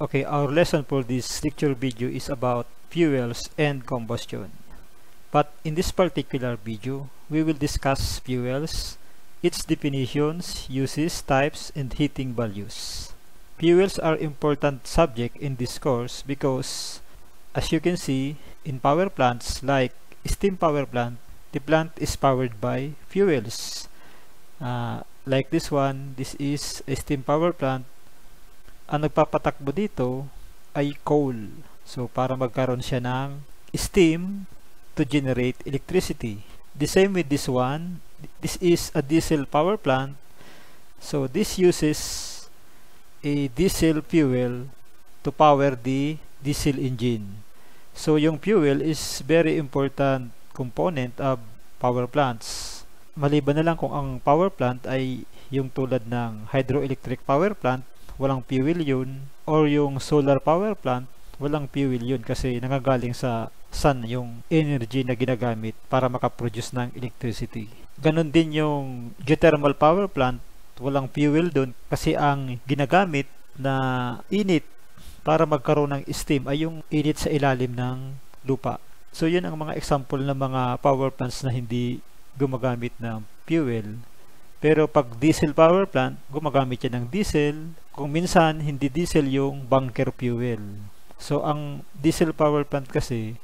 Okay, our lesson for this lecture video is about fuels and combustion. But in this particular video, we will discuss fuels, its definitions, uses, types, and heating values. Fuels are important subject in this course because, as you can see, in power plants like steam power plant, the plant is powered by fuels. Uh, like this one, this is a steam power plant ang nagpapatakbo dito ay coal. So, para magkaroon siya ng steam to generate electricity. The same with this one. This is a diesel power plant. So, this uses a diesel fuel to power the diesel engine. So, yung fuel is very important component of power plants. Maliban na lang kung ang power plant ay yung tulad ng hydroelectric power plant walang fuel yun. Or yung solar power plant, walang fuel yun kasi nagagaling sa sun yung energy na ginagamit para makaproduce ng electricity. Ganon din yung geothermal power plant, walang fuel doon kasi ang ginagamit na init para magkaroon ng steam ay yung init sa ilalim ng lupa. So yun ang mga example ng mga power plants na hindi gumagamit ng fuel pero pag diesel power plant, gumagamit siya ng diesel. Kung minsan, hindi diesel yung bunker fuel. So, ang diesel power plant kasi,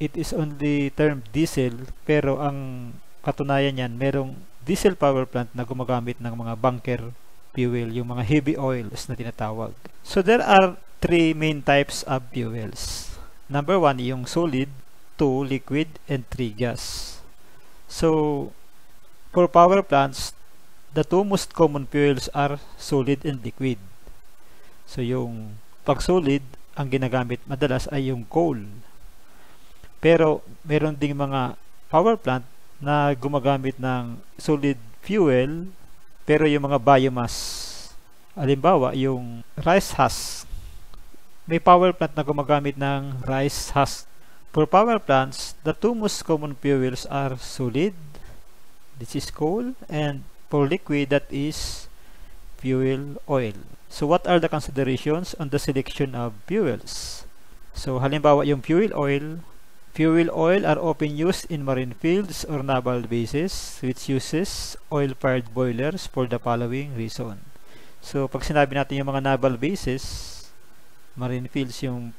it is only term diesel, pero ang katunayan niyan, merong diesel power plant na gumagamit ng mga bunker fuel, yung mga heavy oils na tinatawag. So, there are three main types of fuels. Number one, yung solid, two, liquid, and three, gas. So, For power plants, the two most common fuels are solid and liquid. So yung pag solid, ang ginagamit madalas ay yung coal. Pero meron ding mga power plant na gumagamit ng solid fuel pero yung mga biomass alimbawa yung rice husk may power plant na gumagamit ng rice husk for power plants the two most common fuels are solid this is coal and for liquid that is fuel oil so what are the considerations on the selection of fuels so halimbawa yung fuel oil fuel oil are often used in marine fields or naval bases which uses oil-fired boilers for the following reason so pag sinabi natin yung mga naval bases marine fields yung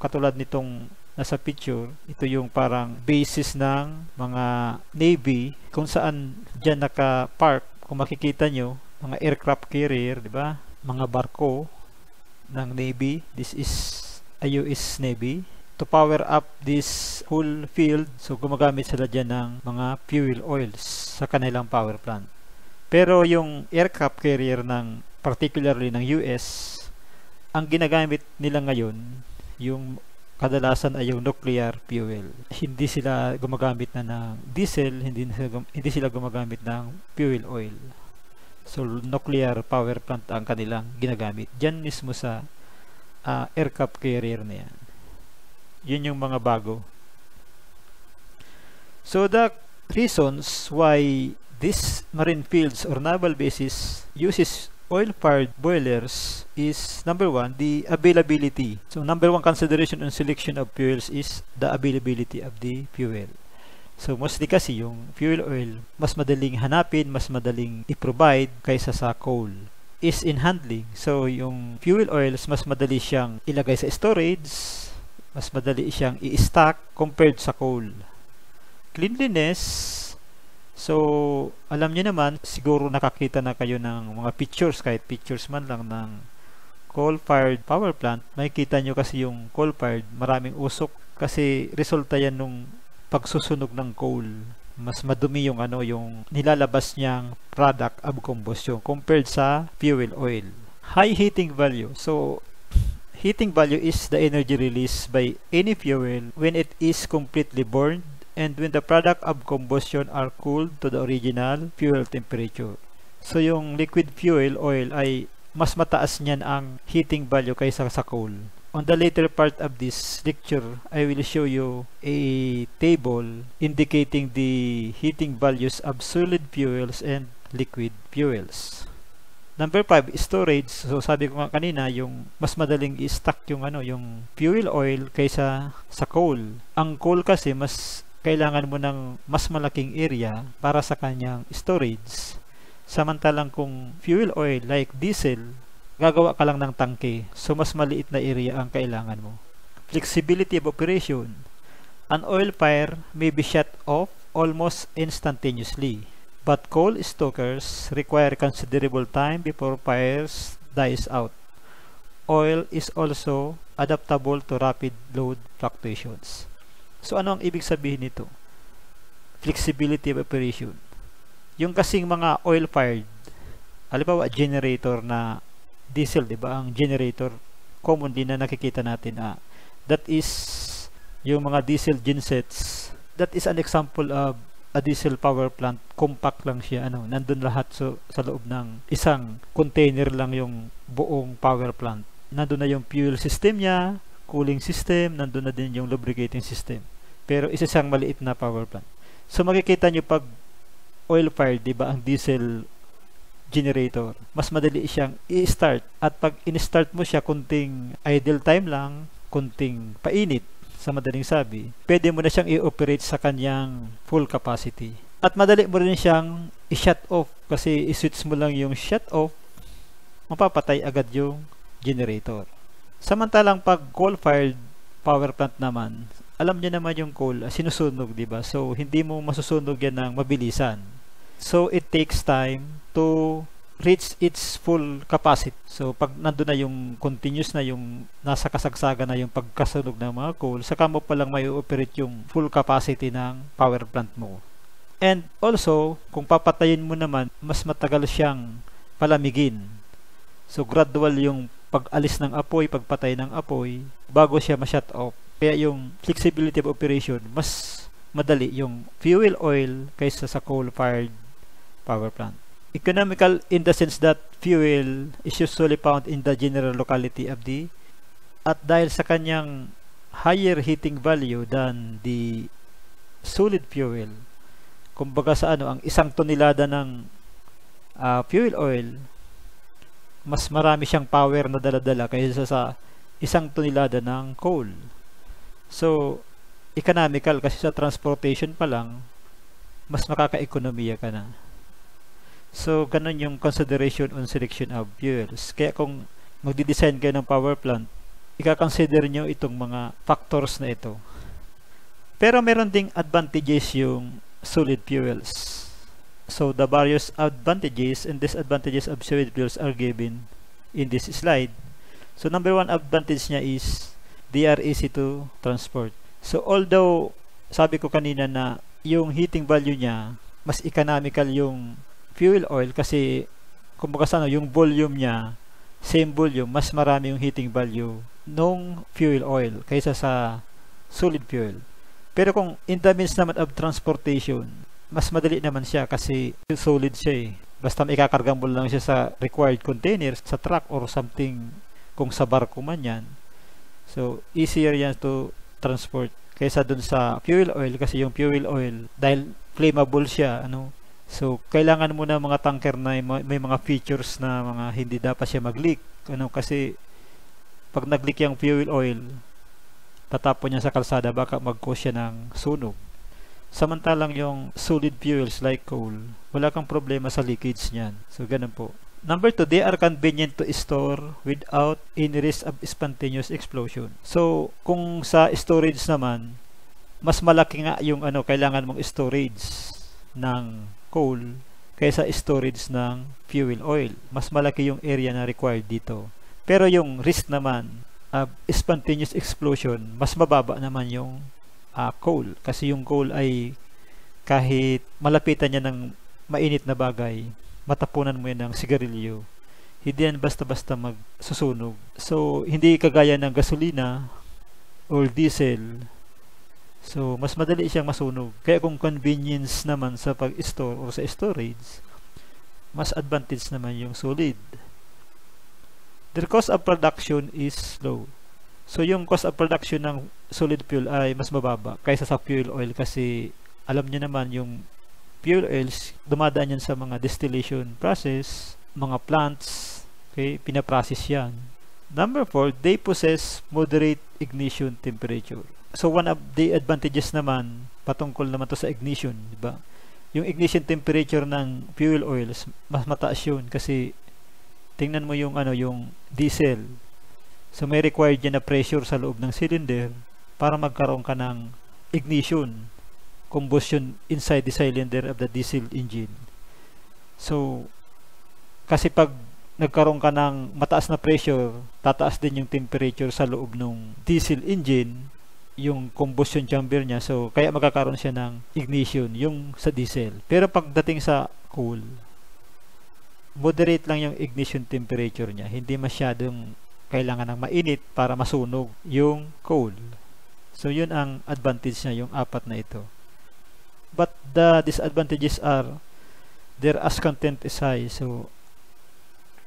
katulad nitong nasa picture, ito yung parang basis ng mga Navy kung saan dyan naka-park. Kung makikita nyo, mga aircraft carrier, di ba? Mga barko ng Navy. This is a US Navy. To power up this whole field, so gumagamit sila dyan ng mga fuel oils sa kanilang power plant. Pero yung aircraft carrier ng particularly ng US, ang ginagamit nila ngayon, yung kadalasan ay yung nuclear fuel. Hindi sila gumagamit na ng diesel, hindi sila, hindi sila gumagamit ng fuel oil. So nuclear power plant ang kanilang ginagamit. Diyan mismo sa uh, aircraft carrier na yan. Yun yung mga bago. So the reasons why these marine fields or naval bases uses oil-fired boilers is number one, the availability. So number one consideration on selection of fuels is the availability of the fuel. So mostly kasi yung fuel oil, mas madaling hanapin, mas madaling i-provide kaysa sa coal is in handling. So yung fuel oils, mas madali siyang ilagay sa storage, mas madali siyang i-stack compared sa coal. Cleanliness, So, alam niyo naman, siguro nakakita na kayo ng mga pictures, kahit pictures man lang ng coal-fired power plant, makikita nyo kasi yung coal-fired, maraming usok kasi resulta yan nung pagsusunog ng coal. Mas madumi yung ano, yung nilalabas niyang product of combustion compared sa fuel oil. High heating value. So, heating value is the energy released by any fuel when it is completely burned and when the product of combustion are cooled to the original fuel temperature. So yung liquid fuel oil ay mas mataas niyan ang heating value kaysa sa coal. On the later part of this lecture, I will show you a table indicating the heating values of solid fuels and liquid fuels. Number 5, storage. So sabi ko nga kanina, yung mas madaling i-stack yung ano, yung fuel oil kaysa sa coal. Ang coal kasi mas kailangan mo ng mas malaking area para sa kanyang storage. Samantalang kung fuel oil like diesel, gagawa ka lang ng tangke, so mas maliit na area ang kailangan mo. Flexibility of operation. An oil fire may be shut off almost instantaneously, but coal stokers require considerable time before fires dies out. Oil is also adaptable to rapid load fluctuations. So ano ang ibig sabihin nito? Flexibility of operation. Yung kasing mga oil-fired, halimbawa generator na diesel, 'di ba? Ang generator commonly na nakikita natin ah, that is yung mga diesel gensets. That is an example of a diesel power plant. Compact lang siya, ano, nandun lahat so, sa loob ng isang container lang yung buong power plant. Nandun na yung fuel system niya, cooling system, nandun na din yung lubricating system. Pero isa siyang maliit na power plant. So makikita nyo pag oil fire, di ba, ang diesel generator, mas madali siyang i-start. At pag in-start mo siya, kunting idle time lang, kunting painit, sa madaling sabi, pwede mo na siyang i-operate sa kanyang full capacity. At madali mo rin siyang i-shut off kasi i-switch mo lang yung shut off, mapapatay agad yung generator. Samantalang pag coal-fired power plant naman, alam niyo naman yung coal, ah, sinusunog, di ba? So, hindi mo masusunog yan ng mabilisan. So, it takes time to reach its full capacity. So, pag nandun na yung continuous na yung nasa kasagsaga na yung pagkasunog ng mga coal, saka mo palang may operate yung full capacity ng power plant mo. And also, kung papatayin mo naman, mas matagal siyang palamigin. So, gradual yung pag-alis ng apoy, pagpatay ng apoy, bago siya ma-shut off. Kaya yung flexibility of operation, mas madali yung fuel oil kaysa sa coal-fired power plant. Economical in the sense that fuel is usually found in the general locality of the at dahil sa kanyang higher heating value than the solid fuel kumbaga sa ano ang isang tonelada ng uh, fuel oil mas marami siyang power na daladala kaysa sa isang tonelada ng coal. So, economical kasi sa transportation pa lang, mas makaka-ekonomiya ka na. So, ganun yung consideration on selection of fuels. Kaya kung magdi-design kayo ng power plant, ikakonsider nyo itong mga factors na ito. Pero meron ding advantages yung solid fuels. So the various advantages and disadvantages of solid fuels are given in this slide. So number one advantage niya is they are easy to transport. So although sabi ko kanina na yung heating value niya mas economical yung fuel oil kasi kung sa ano, yung volume niya same volume mas marami yung heating value nung fuel oil kaysa sa solid fuel. Pero kung in the means naman of transportation, mas madali naman siya kasi solid siya eh. Basta ikakarga mo lang siya sa required containers, sa truck or something kung sa barko man yan. So, easier yan to transport kaysa dun sa fuel oil kasi yung fuel oil dahil flammable siya ano so kailangan mo na mga tanker na may mga features na mga hindi dapat siya mag-leak ano kasi pag nag-leak yung fuel oil tatapon niya sa kalsada baka mag-cause siya ng sunog Samantalang yung solid fuels like coal, wala kang problema sa leakage niyan. So, ganun po. Number two, they are convenient to store without any risk of spontaneous explosion. So, kung sa storage naman, mas malaki nga yung ano, kailangan mong storage ng coal kaysa storage ng fuel oil. Mas malaki yung area na required dito. Pero yung risk naman of spontaneous explosion, mas mababa naman yung uh, coal kasi yung coal ay kahit malapitan niya ng mainit na bagay matapunan mo yan ng sigarilyo hindi yan basta-basta magsusunog so hindi kagaya ng gasolina or diesel so mas madali siyang masunog kaya kung convenience naman sa pag-store or sa storage mas advantage naman yung solid the cost of production is low So yung cost of production ng solid fuel ay mas mababa kaysa sa fuel oil kasi alam niyo naman yung fuel oils dumadaan yan sa mga distillation process, mga plants, okay, pinaprocess yan. Number 4, they possess moderate ignition temperature. So one of the advantages naman patungkol naman to sa ignition, di ba? Yung ignition temperature ng fuel oils mas mataas yun kasi tingnan mo yung ano yung diesel So may required yan na pressure sa loob ng cylinder para magkaroon ka ng ignition, combustion inside the cylinder of the diesel engine. So, kasi pag nagkaroon ka ng mataas na pressure, tataas din yung temperature sa loob ng diesel engine, yung combustion chamber niya. So, kaya magkakaroon siya ng ignition, yung sa diesel. Pero pagdating sa cool, moderate lang yung ignition temperature niya. Hindi masyadong kailangan ng mainit para masunog yung coal. So yun ang advantage niya yung apat na ito. But the disadvantages are their as content as high. So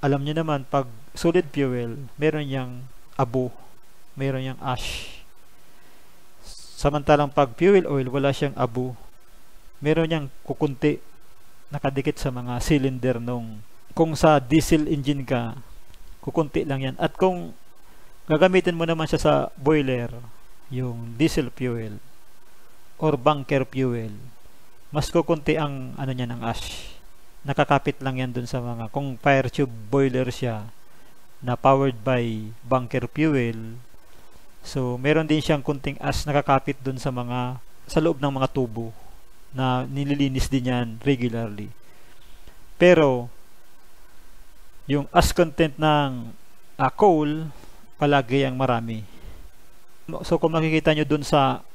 alam niyo naman pag solid fuel, meron yang abo, meron yang ash. Samantalang pag fuel oil, wala siyang abo. Meron yang kukunti nakadikit sa mga cylinder nung kung sa diesel engine ka, kukunti lang yan. At kung gagamitin mo naman siya sa boiler, yung diesel fuel or bunker fuel, mas kukunti ang ano niya ang ash. Nakakapit lang yan dun sa mga kung fire tube boiler siya na powered by bunker fuel. So, meron din siyang kunting ash nakakapit dun sa mga sa loob ng mga tubo na nililinis din yan regularly. Pero, yung as content ng uh, coal palagi ang marami. So kung makikita nyo dun sa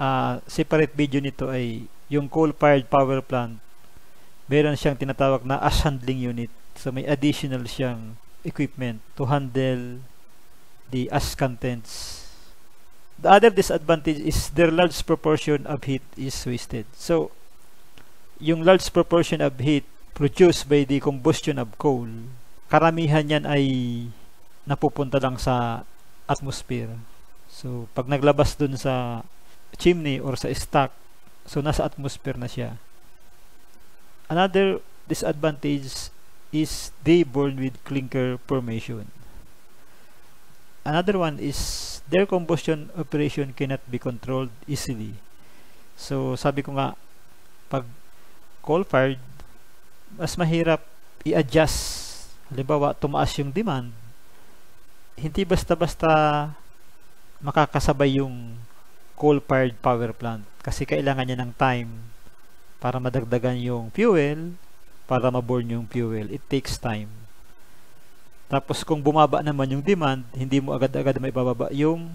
uh, separate video nito ay yung coal-fired power plant meron siyang tinatawag na as handling unit. So may additional siyang equipment to handle the ash contents. The other disadvantage is their large proportion of heat is wasted. So, yung large proportion of heat produced by the combustion of coal karamihan niyan ay napupunta lang sa atmosphere. So, pag naglabas dun sa chimney or sa stack, so nasa atmosphere na siya. Another disadvantage is they burn with clinker formation. Another one is their combustion operation cannot be controlled easily. So, sabi ko nga, pag coal-fired, mas mahirap i-adjust Halimbawa, tumaas yung demand. Hindi basta-basta makakasabay yung coal-fired power plant kasi kailangan niya ng time para madagdagan yung fuel, para maburn yung fuel. It takes time. Tapos kung bumaba naman yung demand, hindi mo agad-agad may bababa yung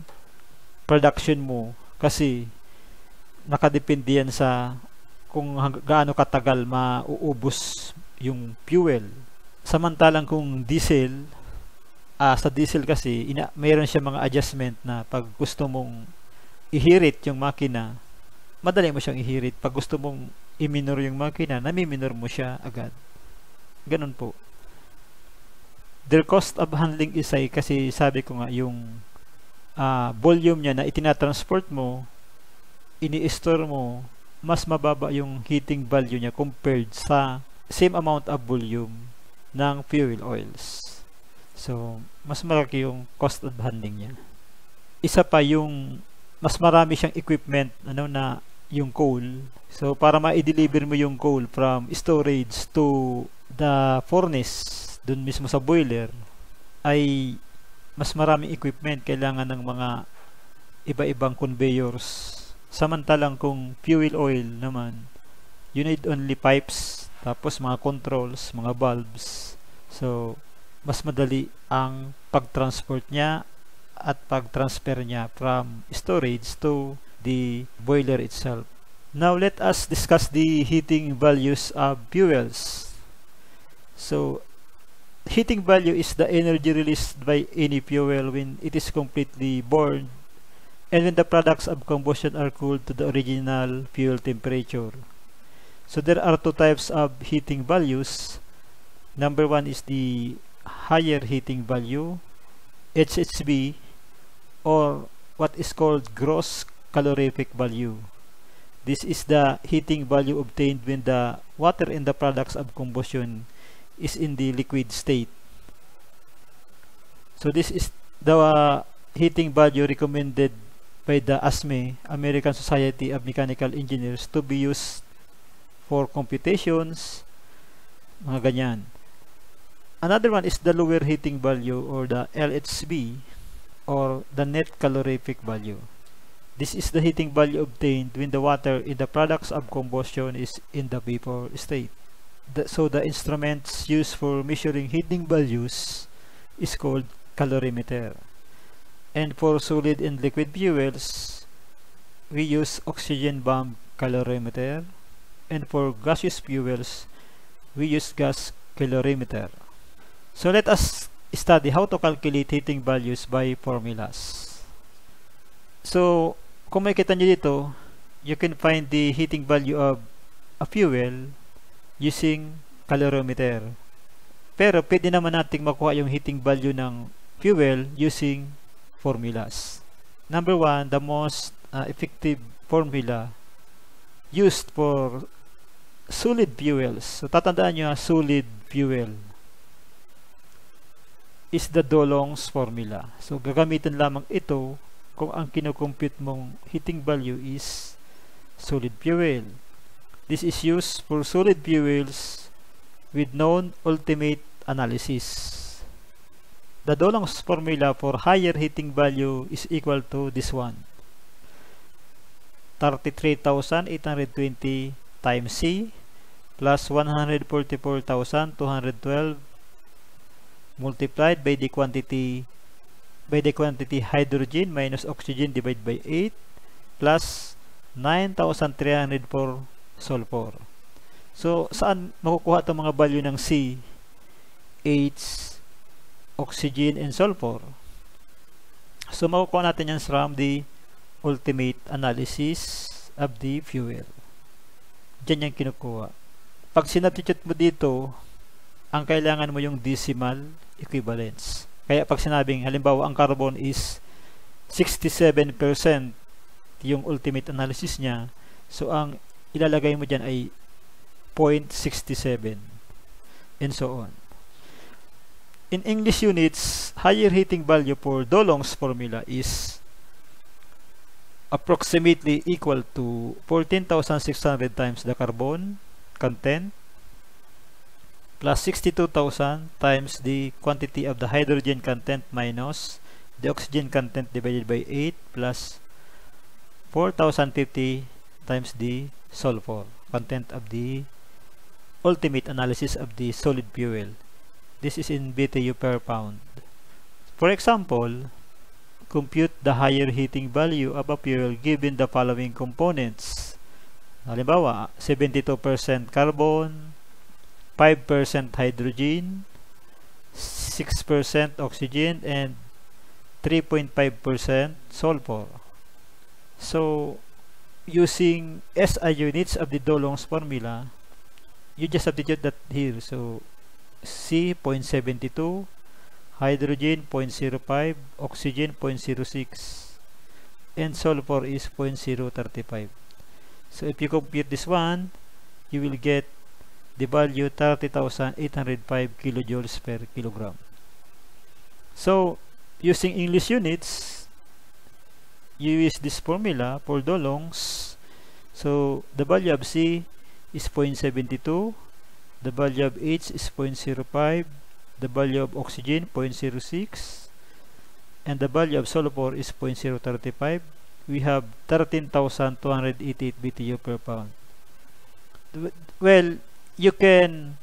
production mo kasi nakadepende yan sa kung gaano katagal mauubos yung fuel Samantalang kung diesel, uh, sa diesel kasi, ina, mayroon siya mga adjustment na pag gusto mong ihirit yung makina, madali mo siyang ihirit. Pag gusto mong iminor yung makina, namiminor mo siya agad. Ganun po. Their cost of handling is ay kasi sabi ko nga yung uh, volume niya na itinatransport mo, ini-store mo, mas mababa yung heating value niya compared sa same amount of volume ng fuel oils. So, mas malaki yung cost of handling niya. Isa pa yung mas marami siyang equipment ano na yung coal. So, para ma-deliver mo yung coal from storage to the furnace dun mismo sa boiler ay mas maraming equipment kailangan ng mga iba-ibang conveyors. Samantalang kung fuel oil naman, you need only pipes tapos mga controls, mga valves. So, mas madali ang pag-transport niya at pag-transfer niya from storage to the boiler itself. Now, let us discuss the heating values of fuels. So, heating value is the energy released by any fuel when it is completely burned and when the products of combustion are cooled to the original fuel temperature. So there are two types of heating values. Number one is the higher heating value, HHV, or what is called gross calorific value. This is the heating value obtained when the water in the products of combustion is in the liquid state. So this is the uh, heating value recommended by the ASME, American Society of Mechanical Engineers, to be used for computations, mga ganyan. Another one is the lower heating value or the LHV or the net calorific value. This is the heating value obtained when the water in the products of combustion is in the vapor state. The, so the instruments used for measuring heating values is called calorimeter. And for solid and liquid fuels, we use oxygen bomb calorimeter, and for gaseous fuels, we use gas calorimeter. So let us study how to calculate heating values by formulas. So, kung makita nyo dito, you can find the heating value of a fuel using calorimeter. Pero pwede naman nating makuha yung heating value ng fuel using formulas. Number one, the most uh, effective formula used for solid fuels. So, tatandaan niyo solid fuel is the Dolong's formula. So, gagamitin lamang ito kung ang kinocompute mong heating value is solid fuel. This is used for solid fuels with known ultimate analysis. The Dolong's formula for higher heating value is equal to this one. 33,820 times C plus 144,212 multiplied by the quantity by the quantity hydrogen minus oxygen divided by 8 plus 9,304 sulfur. So, saan makukuha itong mga value ng C, H, oxygen, and sulfur? So, makukuha natin yan from the ultimate analysis of the fuel. Diyan yung kinukuha. Pag sinatitute mo dito, ang kailangan mo yung decimal equivalence. Kaya pag sinabing, halimbawa, ang carbon is 67% yung ultimate analysis niya, so ang ilalagay mo dyan ay 0.67 and so on. In English units, higher heating value for Dolong's formula is approximately equal to 14,600 times the carbon content plus 62,000 times the quantity of the hydrogen content minus the oxygen content divided by 8 plus 4,050 times the sulfur content of the ultimate analysis of the solid fuel. This is in BTU per pound. For example, compute the higher heating value of a fuel given the following components. Halimbawa, 72% carbon, 5% hydrogen, 6% oxygen, and 3.5% sulfur. So, using SI units of the Dolong's formula, you just substitute that here. So, C 0.72, hydrogen 0.05, oxygen 0.06, and sulfur is 0.035. So if you compute this one, you will get the value 30,805 kilojoules per kilogram. So using English units, you use this formula for Dolongs. So the value of C is 0.72, the value of H is 0.05, the value of oxygen 0.06, and the value of sulfur is 0.035 we have 13,288 BTU per pound. Well, you can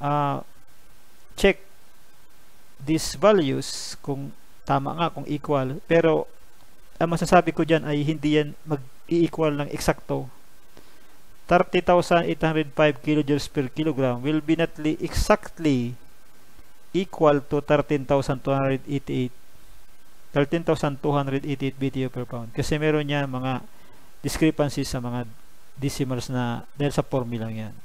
uh, check these values kung tama nga, kung equal. Pero, ang masasabi ko dyan ay hindi yan mag-equal ng eksakto. 30,805 kilojoules per kilogram will be not exactly equal to 13,288 13,288 BTU per pound. Kasi meron niya mga discrepancies sa mga decimals na dahil sa formula yan.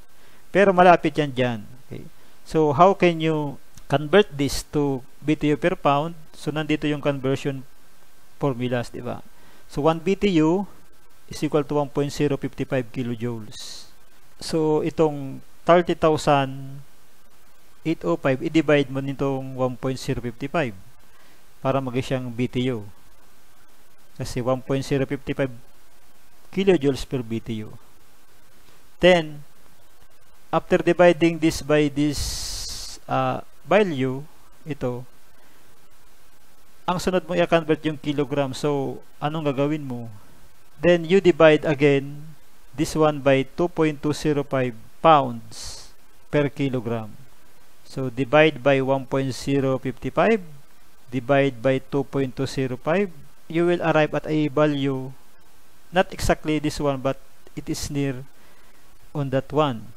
Pero malapit yan dyan. Okay. So, how can you convert this to BTU per pound? So, nandito yung conversion formulas, di ba? So, 1 BTU is equal to 1.055 kilojoules. So, itong 30,805, i-divide mo nitong 1.055 para maging siyang BTU. Kasi 1.055 kilojoules per BTU. Then, after dividing this by this uh, value, ito, ang sunod mo i-convert yung kilogram. So, anong gagawin mo? Then, you divide again this one by 2.205 pounds per kilogram. So, divide by 1.055 divide by 2.205, you will arrive at a value, not exactly this one, but it is near on that one.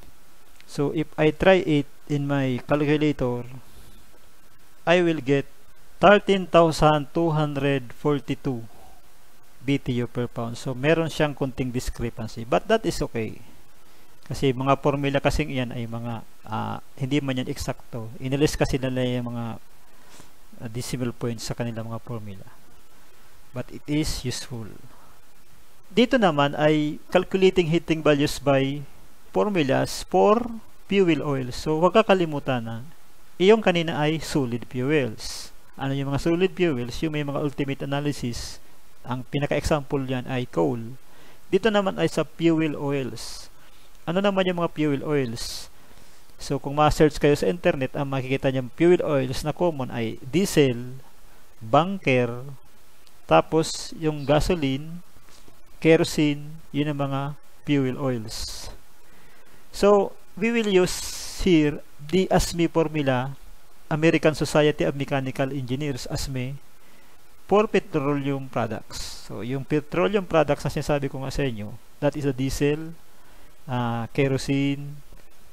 So if I try it in my calculator, I will get 13,242 BTU per pound. So meron siyang kunting discrepancy. But that is okay. Kasi mga formula kasing iyan ay mga uh, hindi man yan eksakto. Inalis kasi nila yung mga a decimal point sa kanilang mga formula. But it is useful. Dito naman ay calculating heating values by formulas for fuel oil. So, huwag kakalimutan na iyong kanina ay solid fuels. Ano yung mga solid fuels? Yung may mga ultimate analysis. Ang pinaka-example yan ay coal. Dito naman ay sa fuel oils. Ano naman yung mga fuel oils? So kung ma-search kayo sa internet, ang makikita niyong fuel oils na common ay diesel, bunker, tapos yung gasoline, kerosene, yun ang mga fuel oils. So, we will use here the ASME formula, American Society of Mechanical Engineers, ASME, for petroleum products. So, yung petroleum products na sinasabi ko nga sa inyo, that is the diesel, uh, kerosene,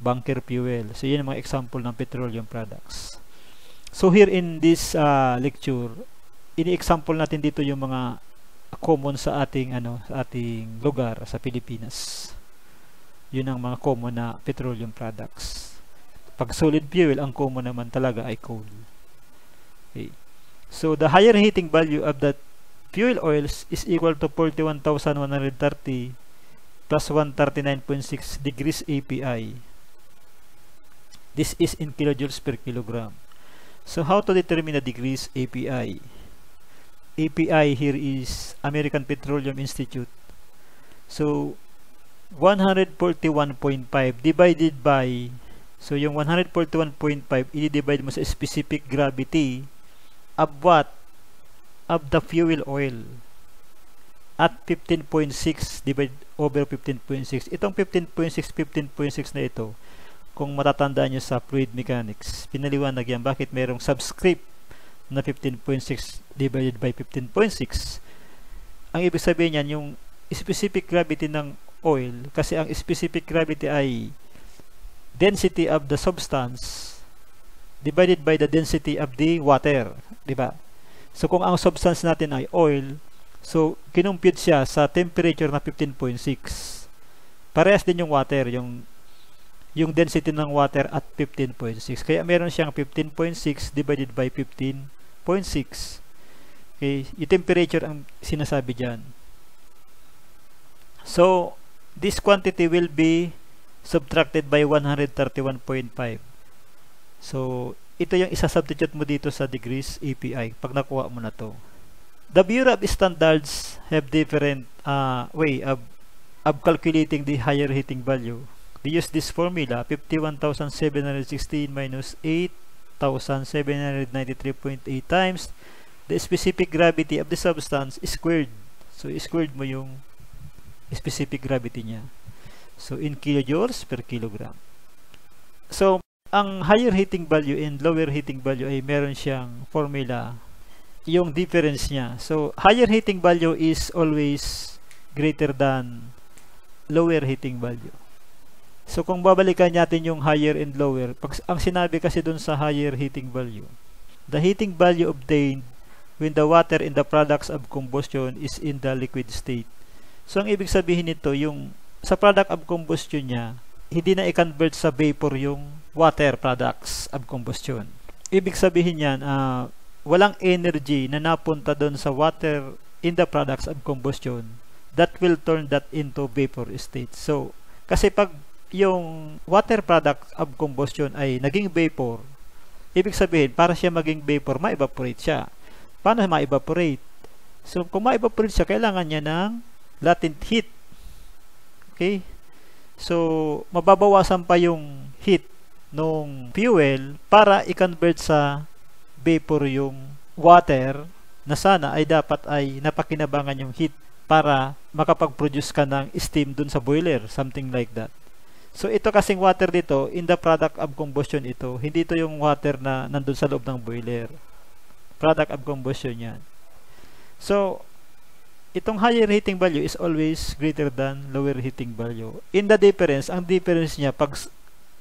bunker fuel. So, yun ang mga example ng petroleum products. So, here in this uh, lecture, ini-example natin dito yung mga common sa ating ano sa ating lugar sa Pilipinas. Yun ang mga common na petroleum products. Pag solid fuel, ang common naman talaga ay coal. Okay. So, the higher heating value of that fuel oils is equal to 41,130 plus 139.6 degrees API This is in kilojoules per kilogram. So how to determine the degrees API? API here is American Petroleum Institute. So 141.5 divided by so yung 141.5 i-divide mo sa specific gravity of what? Of the fuel oil at 15.6 divided over 15.6. Itong 15.6, 15.6 na ito kung matatandaan nyo sa fluid mechanics. Pinaliwanag yan bakit merong subscript na 15.6 divided by 15.6. Ang ibig sabihin niyan yung specific gravity ng oil kasi ang specific gravity ay density of the substance divided by the density of the water, 'di ba? So kung ang substance natin ay oil, so kinumpute siya sa temperature na 15.6. Parehas din yung water, yung yung density ng water at 15.6. Kaya meron siyang 15.6 divided by 15.6. Okay, yung temperature ang sinasabi diyan. So, this quantity will be subtracted by 131.5. So, ito yung isa-substitute mo dito sa degrees API pag nakuha mo na to. The Bureau of Standards have different uh, way of, of calculating the higher heating value we use this formula 51,716 minus 8,793.8 times the specific gravity of the substance squared so squared mo yung specific gravity niya so in kilojoules per kilogram so ang higher heating value and lower heating value ay meron siyang formula yung difference niya so higher heating value is always greater than lower heating value So kung babalikan natin yung higher and lower, pag, ang sinabi kasi dun sa higher heating value, the heating value obtained when the water in the products of combustion is in the liquid state. So ang ibig sabihin nito, yung sa product of combustion niya, hindi na i-convert sa vapor yung water products of combustion. Ibig sabihin niyan, uh, walang energy na napunta doon sa water in the products of combustion that will turn that into vapor state. So, kasi pag yung water product of combustion ay naging vapor, ibig sabihin, para siya maging vapor, ma-evaporate siya. Paano ma-evaporate? So, kung ma-evaporate siya, kailangan niya ng latent heat. Okay? So, mababawasan pa yung heat nung fuel para i-convert sa vapor yung water na sana ay dapat ay napakinabangan yung heat para makapag-produce ka ng steam dun sa boiler, something like that. So ito kasing water dito, in the product of combustion ito. Hindi ito yung water na nandun sa loob ng boiler. Product of combustion yan. So, itong higher heating value is always greater than lower heating value. In the difference, ang difference niya, pag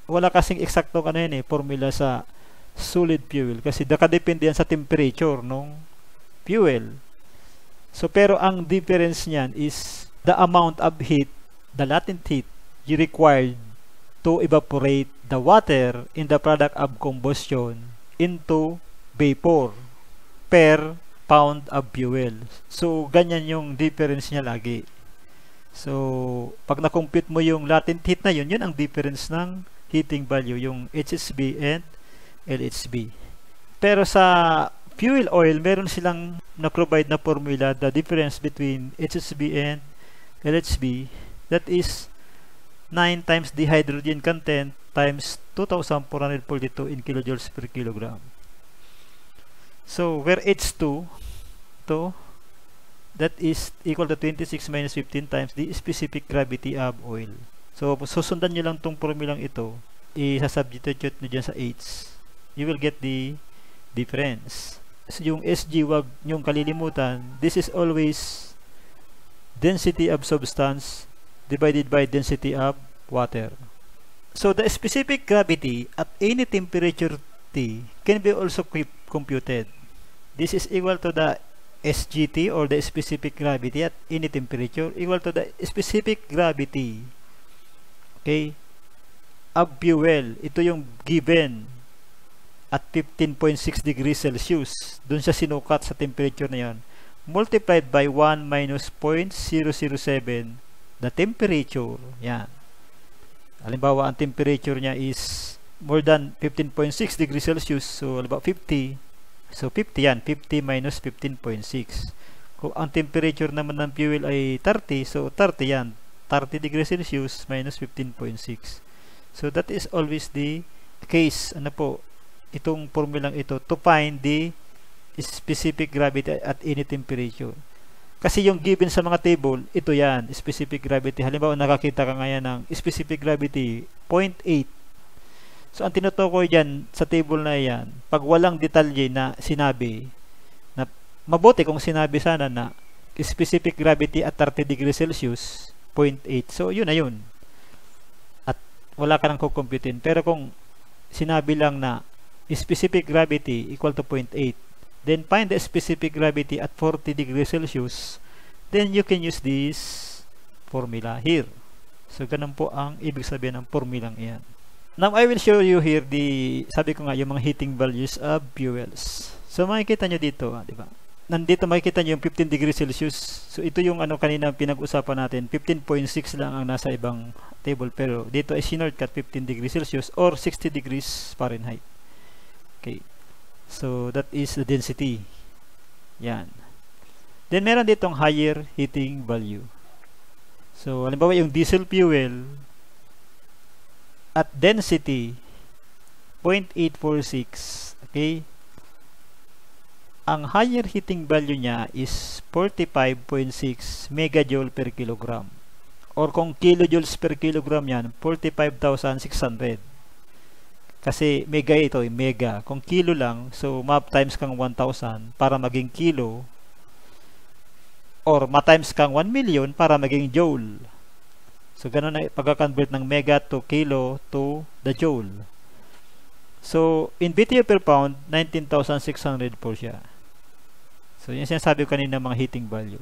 wala kasing eksakto ano yan eh, formula sa solid fuel kasi nakadepende yan sa temperature nung fuel. So, pero ang difference niyan is the amount of heat, the latent heat, required to evaporate the water in the product of combustion into vapor per pound of fuel. So, ganyan yung difference niya lagi. So, pag na-compute mo yung latent heat na yun, yun ang difference ng heating value, yung HSB and LHB. Pero sa fuel oil, meron silang na-provide na formula, the difference between HSB and LHB, that is 9 times the hydrogen content times 2,442 in kilojoules per kilogram. So, where H2, to, that is equal to 26 minus 15 times the specific gravity of oil. So, susundan nyo lang tong formulang ito, isa-substitute nyo dyan sa H. You will get the difference. So, yung SG, wag nyong kalilimutan, this is always density of substance divided by density of water. So the specific gravity at any temperature T can be also computed. This is equal to the SGT or the specific gravity at any temperature equal to the specific gravity okay of fuel ito yung given at 15.6 degrees Celsius Doon siya sinukat sa temperature na yan multiplied by 1 minus 0.007 the temperature. Yan. Halimbawa, ang temperature niya is more than 15.6 degrees Celsius. So, about 50. So, 50 yan. 50 minus 15.6. Kung ang temperature naman ng fuel ay 30, so 30 yan. 30 degrees Celsius minus 15.6. So, that is always the case. Ano po? Itong formulang ito to find the specific gravity at any temperature. Kasi yung given sa mga table, ito yan, specific gravity. Halimbawa, nakakita ka ngayon ng specific gravity, 0.8. So, ang tinutukoy dyan sa table na yan, pag walang detalye na sinabi, na mabuti kung sinabi sana na specific gravity at 30 degrees Celsius, 0.8. So, yun na yun. At wala ka nang kukumputin. Pero kung sinabi lang na specific gravity equal to 0.8, Then find the specific gravity at 40 degrees Celsius. Then you can use this formula here. So, ganun po ang ibig sabihin ng formulang iyan. Now, I will show you here the, sabi ko nga, yung mga heating values of fuels. So, makikita nyo dito, ah, di ba? Nandito makikita nyo yung 15 degrees Celsius. So, ito yung ano kanina pinag-usapan natin. 15.6 lang ang nasa ibang table. Pero, dito ay sinortcut 15 degrees Celsius or 60 degrees Fahrenheit. Okay. So, that is the density. Yan. Then, meron ditong higher heating value. So, halimbawa yung diesel fuel at density 0.846, okay? Ang higher heating value niya is 45.6 megajoule per kilogram. Or kung kilojoules per kilogram yan, 45,600. Kasi mega ito, eh, mega. Kung kilo lang, so map times kang 1,000 para maging kilo or ma times kang 1 million para maging joule. So ganun na pagka-convert ng mega to kilo to the joule. So in BTU per pound, 19,600 po siya. So yung sinasabi ko kanina mga heating value.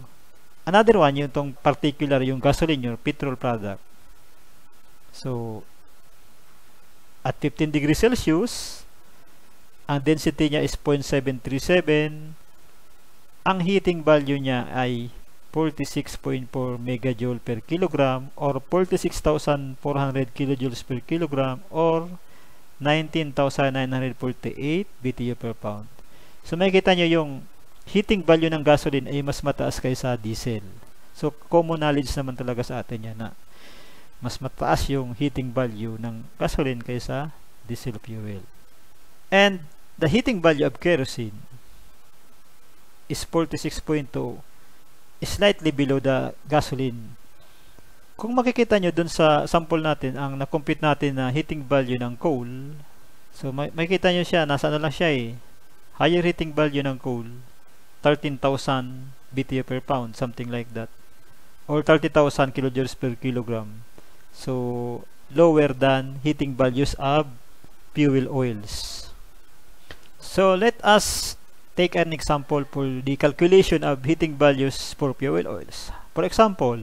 Another one, yung tong particular, yung gasoline, yung petrol product. So, at 15 degrees Celsius. Ang density niya is 0.737. Ang heating value niya ay 46.4 megajoule per kilogram or 46,400 kilojoules per kilogram or 19,948 BTU per pound. So makikita niyo yung heating value ng gasoline ay mas mataas kaysa diesel. So common knowledge naman talaga sa atin yan na mas mataas yung heating value ng gasoline kaysa diesel fuel. And the heating value of kerosene is 46.2, slightly below the gasoline. Kung makikita nyo dun sa sample natin, ang na-compute natin na heating value ng coal, so may makikita nyo siya, nasa ano lang siya eh, higher heating value ng coal, 13,000 BTU per pound, something like that, or 30,000 kilojoules per kilogram. So, lower than heating values of fuel oils. So, let us take an example for the calculation of heating values for fuel oils. For example,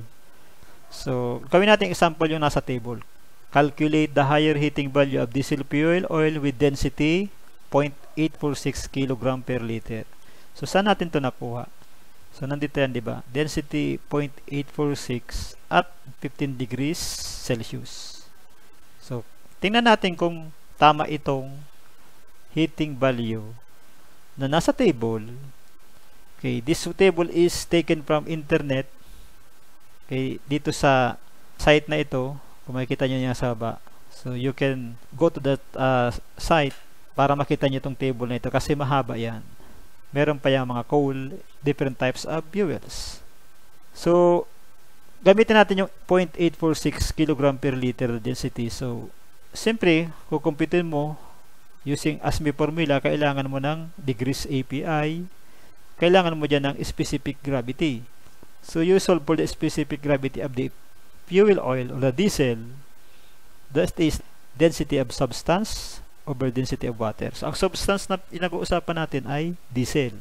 so, gawin natin example yung nasa table. Calculate the higher heating value of diesel fuel oil with density 0.846 kg per liter. So, saan natin to nakuha? So, nandito yan, di ba? Density 0.846 at 15 degrees Celsius. So, tingnan natin kung tama itong heating value na nasa table. Okay, this table is taken from internet. Okay, dito sa site na ito, kung makikita nyo niya sa baba. So, you can go to that uh, site para makita nyo itong table na ito kasi mahaba yan. Meron pa yung mga coal, different types of fuels. So, gamitin natin yung 0.846 kg per liter density. So, siyempre, kukumpitin mo using ASME formula, kailangan mo ng degrees API, kailangan mo dyan ng specific gravity. So, you solve for the specific gravity of the fuel oil or the diesel, that is density of substance over density of water. So, ang substance na pinag-uusapan natin ay diesel.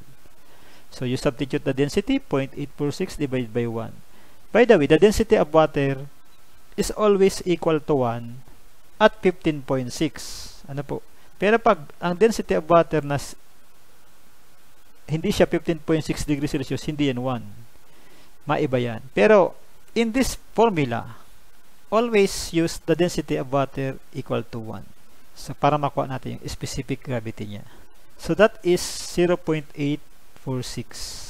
So, you substitute the density, 0.846 divided by 1. By the way, the density of water is always equal to 1 at 15.6. Ano po? Pero pag ang density of water na hindi siya 15.6 degrees Celsius, hindi yan 1. Maiba yan. Pero in this formula, always use the density of water equal to 1. So para makuha natin yung specific gravity niya. So that is 0.846.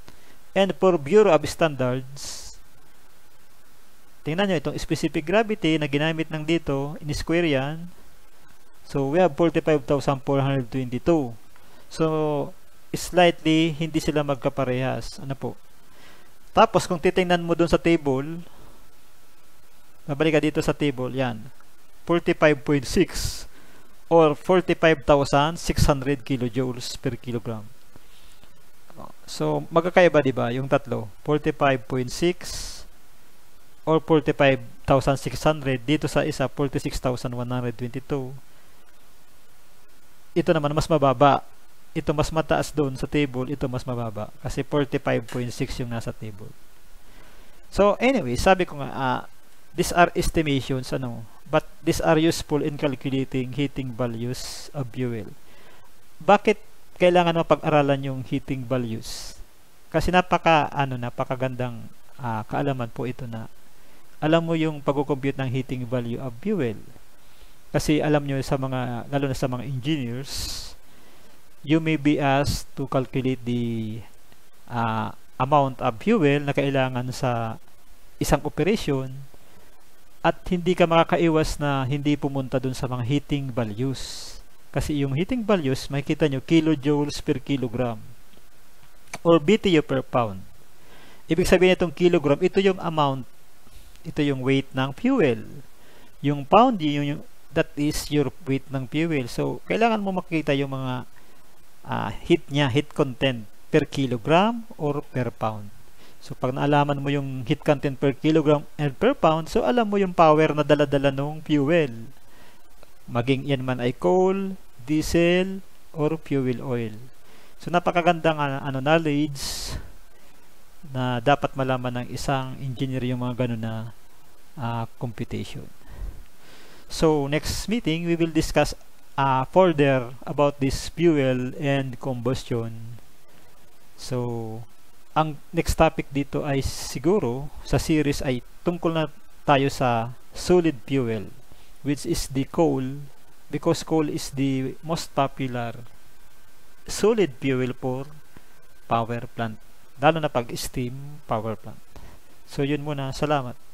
and for Bureau of Standards tingnan nyo itong specific gravity na ginamit ng dito in square yan so we have 45,422 so slightly hindi sila magkaparehas ano po tapos kung titingnan mo dun sa table babalik ka dito sa table yan 45.6 or 45,600 kilojoules per kilogram So, magkakaiba 'di ba yung tatlo? 45.6 or 45,600 dito sa isa 46,122. Ito naman mas mababa. Ito mas mataas doon sa table, ito mas mababa kasi 45.6 yung nasa table. So, anyway, sabi ko nga uh, these are estimations ano, but these are useful in calculating heating values of fuel. Bakit kailangan mo pag aralan yung heating values. Kasi napaka ano napakagandang uh, kaalaman po ito na alam mo yung pagko-compute ng heating value of fuel. Kasi alam niyo sa mga lalo na sa mga engineers, you may be asked to calculate the uh, amount of fuel na kailangan sa isang operation at hindi ka makakaiwas na hindi pumunta dun sa mga heating values. Kasi yung heating values, makikita nyo kilojoules per kilogram or BTU per pound. Ibig sabihin itong kilogram, ito yung amount, ito yung weight ng fuel. Yung pound, yun yung, that is your weight ng fuel. So, kailangan mo makita yung mga uh, ah, heat niya, heat content per kilogram or per pound. So, pag naalaman mo yung heat content per kilogram and per pound, so alam mo yung power na daladala -dala ng fuel maging yan man ay coal, diesel, or fuel oil. So napakagandang uh, ano knowledge na dapat malaman ng isang engineer yung mga ganun na uh, computation. So next meeting we will discuss uh, further about this fuel and combustion. So ang next topic dito ay siguro sa series ay tungkol na tayo sa solid fuel which is the coal because coal is the most popular solid fuel for power plant lalo na pag steam power plant so yun muna salamat